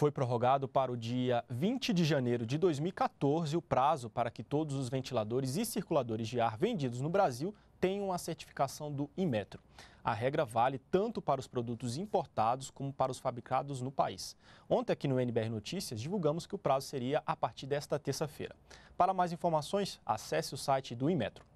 Foi prorrogado para o dia 20 de janeiro de 2014 o prazo para que todos os ventiladores e circuladores de ar vendidos no Brasil tenham a certificação do Inmetro. A regra vale tanto para os produtos importados como para os fabricados no país. Ontem, aqui no NBR Notícias, divulgamos que o prazo seria a partir desta terça-feira. Para mais informações, acesse o site do Inmetro.